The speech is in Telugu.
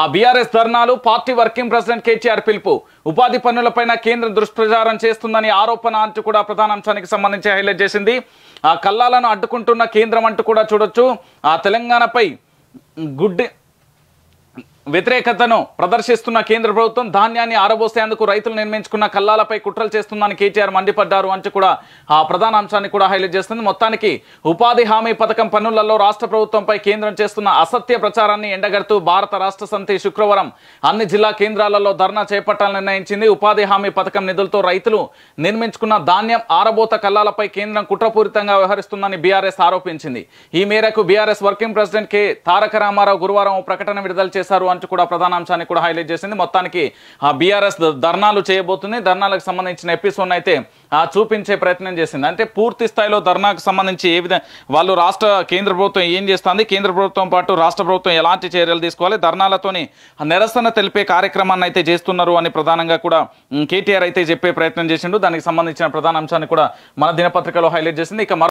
ఆ బీఆర్ఎస్ ధర్నాలు పార్టీ వర్కింగ్ ప్రెసిడెంట్ కేటీఆర్ పిలుపు ఉపాధి పన్నులపైన కేంద్రం దుష్ప్రచారం చేస్తుందని ఆరోపణ అంటూ కూడా ప్రధాన అంశానికి సంబంధించి హైలైట్ చేసింది ఆ కల్లాలను అడ్డుకుంటున్న కేంద్రం అంటూ కూడా చూడొచ్చు ఆ తెలంగాణపై గుడ్డి వ్యతిరేకతను ప్రదర్శిస్తున్న కేంద్ర ప్రభుత్వం ధాన్యాన్ని ఆరబోసేందుకు రైతులు నిర్మించుకున్న కల్లాలపై కుట్రలు చేస్తుందని కేటీఆర్ మండిపడ్డారు అంటూ కూడా ఆ ప్రధాన అంశాన్ని కూడా హైలైట్ చేస్తుంది మొత్తానికి ఉపాధి హామీ పథకం పనులలో రాష్ట్ర ప్రభుత్వంపై కేంద్రం చేస్తున్న అసత్య ప్రచారాన్ని ఎండగడుతూ భారత రాష్ట్ర సమితి శుక్రవారం అన్ని జిల్లా కేంద్రాలలో ధర్నా చేపట్టాలని నిర్ణయించింది ఉపాధి హామీ పథకం నిధులతో రైతులు నిర్మించుకున్న ధాన్యం ఆరబోత కల్లాలపై కేంద్రం కుట్రపూరితంగా వ్యవహరిస్తుందని బీఆర్ఎస్ ఆరోపించింది ఈ మేరకు BRS working president K Taraka Ramarao గురువారం ప్రకటన విడుదల చేశారు అంటూ కూడా అంశాన్ని కూడా హైలైట్ చేసింది మొత్తానికి బీఆర్ఎస్ ధర్నాలు చేయబోతుంది ధర్నాలకు సంబంధించిన ఎపిసోడ్ అయితే చూపించే ప్రయత్నం చేసింది అంటే పూర్తి స్థాయిలో ధర్నాకు సంబంధించి ఏ విధంగా వాళ్ళు రాష్ట్ర కేంద్ర ప్రభుత్వం ఏం చేస్తుంది కేంద్ర ప్రభుత్వం పాటు రాష్ట్ర ప్రభుత్వం ఎలాంటి చర్యలు తీసుకోవాలి ధర్నాలతోని నిరసన తెలిపే కార్యక్రమాన్ని అయితే చేస్తున్నారు అని ప్రధానంగా కూడా కేటీఆర్ అయితే చెప్పే ప్రయత్నం చేసిండు దానికి సంబంధించిన ప్రధాన అంశాన్ని కూడా మన దినపత్రికలో హైలైట్ చేసింది ఇక